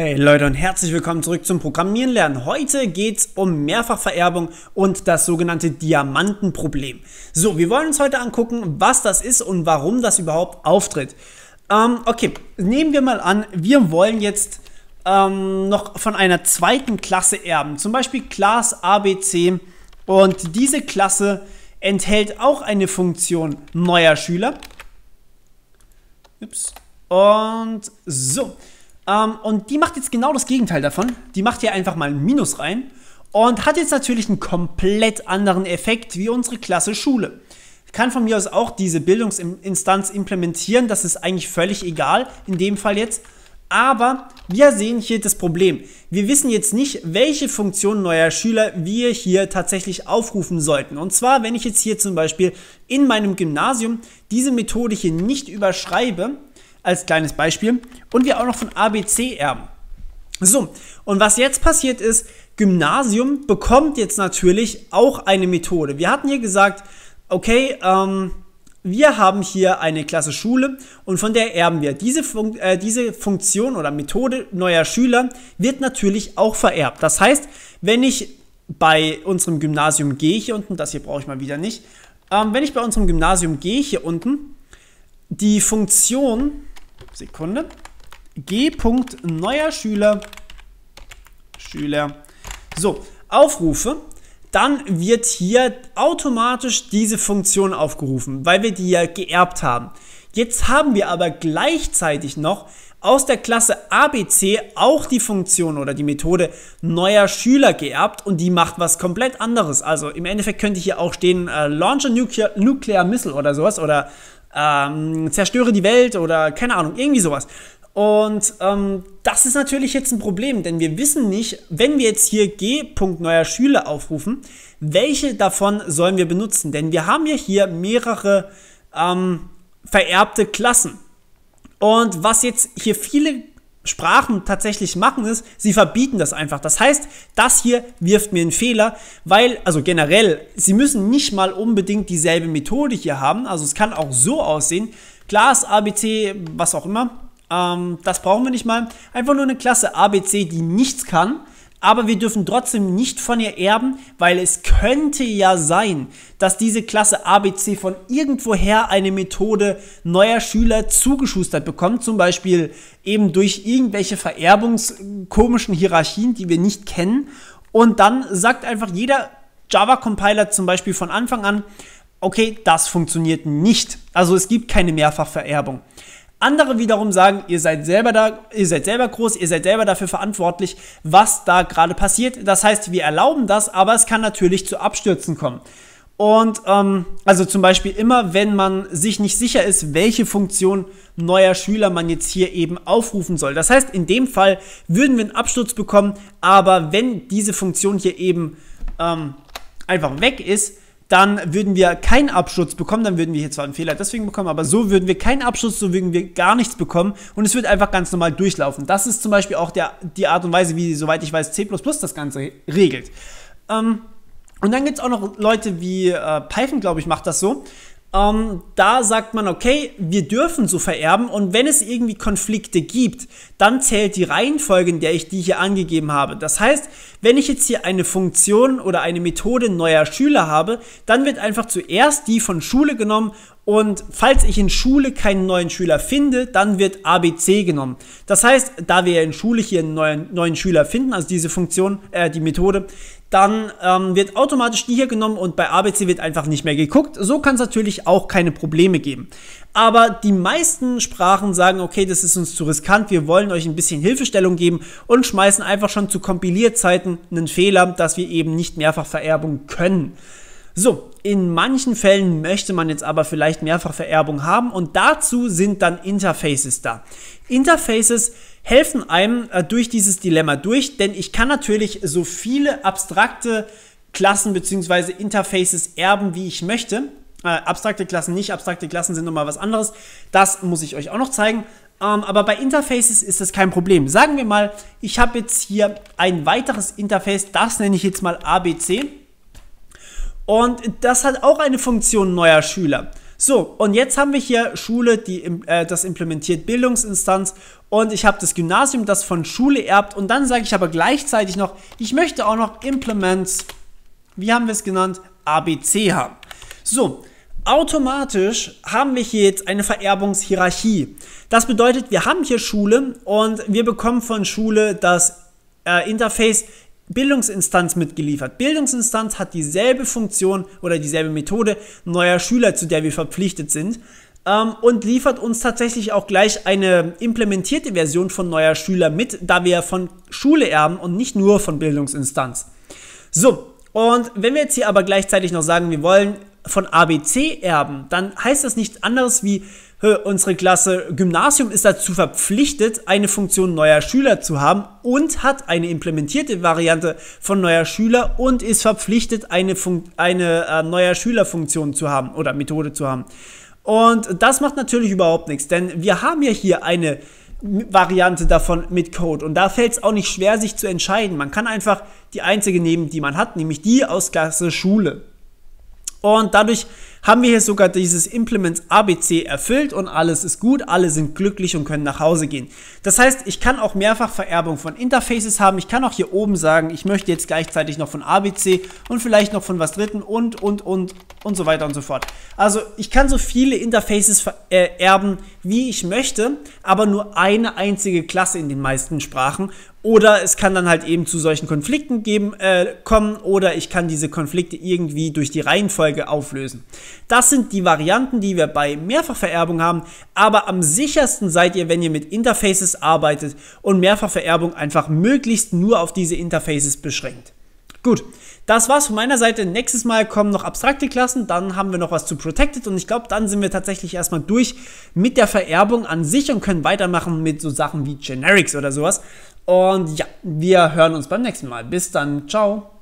Hey Leute und herzlich willkommen zurück zum Programmieren lernen. Heute geht es um Mehrfachvererbung und das sogenannte Diamantenproblem. So, wir wollen uns heute angucken, was das ist und warum das überhaupt auftritt. Ähm, okay, nehmen wir mal an, wir wollen jetzt ähm, noch von einer zweiten Klasse erben, zum Beispiel Class ABC und diese Klasse enthält auch eine Funktion neuer Schüler. Ups. Und so. Ähm, und die macht jetzt genau das Gegenteil davon. Die macht hier einfach mal ein Minus rein und hat jetzt natürlich einen komplett anderen Effekt wie unsere Klasse Schule. Kann von mir aus auch diese Bildungsinstanz implementieren, das ist eigentlich völlig egal, in dem Fall jetzt. Aber wir sehen hier das Problem. Wir wissen jetzt nicht, welche Funktion neuer Schüler wir hier tatsächlich aufrufen sollten. Und zwar, wenn ich jetzt hier zum Beispiel in meinem Gymnasium diese Methode hier nicht überschreibe, als kleines Beispiel. Und wir auch noch von ABC erben. So, und was jetzt passiert ist, Gymnasium bekommt jetzt natürlich auch eine Methode. Wir hatten hier gesagt, okay, ähm, wir haben hier eine Klasse Schule und von der erben wir. Diese, Fun äh, diese Funktion oder Methode neuer Schüler wird natürlich auch vererbt. Das heißt, wenn ich bei unserem Gymnasium gehe hier unten, das hier brauche ich mal wieder nicht, ähm, wenn ich bei unserem Gymnasium gehe hier unten die Funktion Sekunde. G. Neuer Schüler. Schüler. So, Aufrufe. Dann wird hier automatisch diese Funktion aufgerufen, weil wir die ja geerbt haben. Jetzt haben wir aber gleichzeitig noch aus der Klasse ABC auch die Funktion oder die Methode neuer Schüler geerbt und die macht was komplett anderes. Also im Endeffekt könnte hier auch stehen äh, Launch a nuclear, nuclear Missile oder sowas oder ähm, zerstöre die Welt oder keine Ahnung, irgendwie sowas. Und ähm, das ist natürlich jetzt ein Problem, denn wir wissen nicht, wenn wir jetzt hier G. neuer Schüler aufrufen, welche davon sollen wir benutzen? Denn wir haben ja hier mehrere ähm, vererbte Klassen. Und was jetzt hier viele Sprachen tatsächlich machen, ist, sie verbieten das einfach. Das heißt, das hier wirft mir einen Fehler, weil, also generell, sie müssen nicht mal unbedingt dieselbe Methode hier haben. Also es kann auch so aussehen. Class, ABC, was auch immer. Ähm, das brauchen wir nicht mal. Einfach nur eine Klasse ABC, die nichts kann aber wir dürfen trotzdem nicht von ihr erben, weil es könnte ja sein, dass diese Klasse ABC von irgendwoher eine Methode neuer Schüler zugeschustert bekommt, zum Beispiel eben durch irgendwelche vererbungskomischen Hierarchien, die wir nicht kennen. Und dann sagt einfach jeder Java-Compiler zum Beispiel von Anfang an, okay, das funktioniert nicht. Also es gibt keine Mehrfachvererbung. Andere wiederum sagen, ihr seid selber da, ihr seid selber groß, ihr seid selber dafür verantwortlich, was da gerade passiert. Das heißt, wir erlauben das, aber es kann natürlich zu Abstürzen kommen. Und ähm, also zum Beispiel immer, wenn man sich nicht sicher ist, welche Funktion neuer Schüler man jetzt hier eben aufrufen soll. Das heißt, in dem Fall würden wir einen Absturz bekommen, aber wenn diese Funktion hier eben ähm, einfach weg ist, dann würden wir keinen Abschutz bekommen, dann würden wir hier zwar einen Fehler deswegen bekommen, aber so würden wir keinen Abschutz, so würden wir gar nichts bekommen und es wird einfach ganz normal durchlaufen. Das ist zum Beispiel auch der, die Art und Weise, wie, soweit ich weiß, C++ das Ganze regelt. Ähm, und dann gibt es auch noch Leute wie äh, Python, glaube ich, macht das so ähm, da sagt man, okay, wir dürfen so vererben und wenn es irgendwie Konflikte gibt, dann zählt die Reihenfolge, in der ich die hier angegeben habe. Das heißt, wenn ich jetzt hier eine Funktion oder eine Methode neuer Schüler habe, dann wird einfach zuerst die von Schule genommen und falls ich in Schule keinen neuen Schüler finde, dann wird ABC genommen. Das heißt, da wir in Schule hier einen neuen, neuen Schüler finden, also diese Funktion, äh, die Methode, dann ähm, wird automatisch die hier genommen und bei ABC wird einfach nicht mehr geguckt. So kann es natürlich auch keine Probleme geben. Aber die meisten Sprachen sagen, okay, das ist uns zu riskant, wir wollen euch ein bisschen Hilfestellung geben und schmeißen einfach schon zu Kompilierzeiten einen Fehler, dass wir eben nicht Mehrfachvererbung können. So, in manchen Fällen möchte man jetzt aber vielleicht Mehrfachvererbung haben und dazu sind dann Interfaces da. Interfaces helfen einem äh, durch dieses Dilemma durch, denn ich kann natürlich so viele abstrakte Klassen bzw. Interfaces erben, wie ich möchte. Äh, abstrakte Klassen nicht, abstrakte Klassen sind nochmal was anderes. Das muss ich euch auch noch zeigen. Ähm, aber bei Interfaces ist das kein Problem. Sagen wir mal, ich habe jetzt hier ein weiteres Interface, das nenne ich jetzt mal ABC. Und das hat auch eine Funktion neuer Schüler. So, und jetzt haben wir hier Schule, die äh, das implementiert, Bildungsinstanz und ich habe das Gymnasium, das von Schule erbt und dann sage ich aber gleichzeitig noch, ich möchte auch noch Implements, wie haben wir es genannt, ABC haben. So, automatisch haben wir hier jetzt eine Vererbungshierarchie. Das bedeutet, wir haben hier Schule und wir bekommen von Schule das äh, Interface Bildungsinstanz mitgeliefert. Bildungsinstanz hat dieselbe Funktion oder dieselbe Methode neuer Schüler, zu der wir verpflichtet sind. Ähm, und liefert uns tatsächlich auch gleich eine implementierte Version von neuer Schüler mit, da wir von Schule erben und nicht nur von Bildungsinstanz. So, und wenn wir jetzt hier aber gleichzeitig noch sagen, wir wollen von ABC erben, dann heißt das nichts anderes wie unsere Klasse Gymnasium ist dazu verpflichtet, eine Funktion neuer Schüler zu haben und hat eine implementierte Variante von neuer Schüler und ist verpflichtet, eine, Fun eine äh, neuer Schülerfunktion zu haben oder Methode zu haben. Und das macht natürlich überhaupt nichts, denn wir haben ja hier eine Variante davon mit Code. Und da fällt es auch nicht schwer, sich zu entscheiden. Man kann einfach die einzige nehmen, die man hat, nämlich die aus Klasse Schule. Und dadurch haben wir hier sogar dieses Implements ABC erfüllt und alles ist gut, alle sind glücklich und können nach Hause gehen. Das heißt, ich kann auch mehrfach Vererbung von Interfaces haben. Ich kann auch hier oben sagen, ich möchte jetzt gleichzeitig noch von ABC und vielleicht noch von was Dritten und, und, und und so weiter und so fort. Also ich kann so viele Interfaces vererben, wie ich möchte, aber nur eine einzige Klasse in den meisten Sprachen oder es kann dann halt eben zu solchen Konflikten geben, äh, kommen oder ich kann diese Konflikte irgendwie durch die Reihenfolge auflösen. Das sind die Varianten, die wir bei Mehrfachvererbung haben, aber am sichersten seid ihr, wenn ihr mit Interfaces arbeitet und Mehrfachvererbung einfach möglichst nur auf diese Interfaces beschränkt. Gut, das war's von meiner Seite. Nächstes Mal kommen noch abstrakte Klassen, dann haben wir noch was zu Protected und ich glaube, dann sind wir tatsächlich erstmal durch mit der Vererbung an sich und können weitermachen mit so Sachen wie Generics oder sowas. Und ja, wir hören uns beim nächsten Mal. Bis dann, ciao.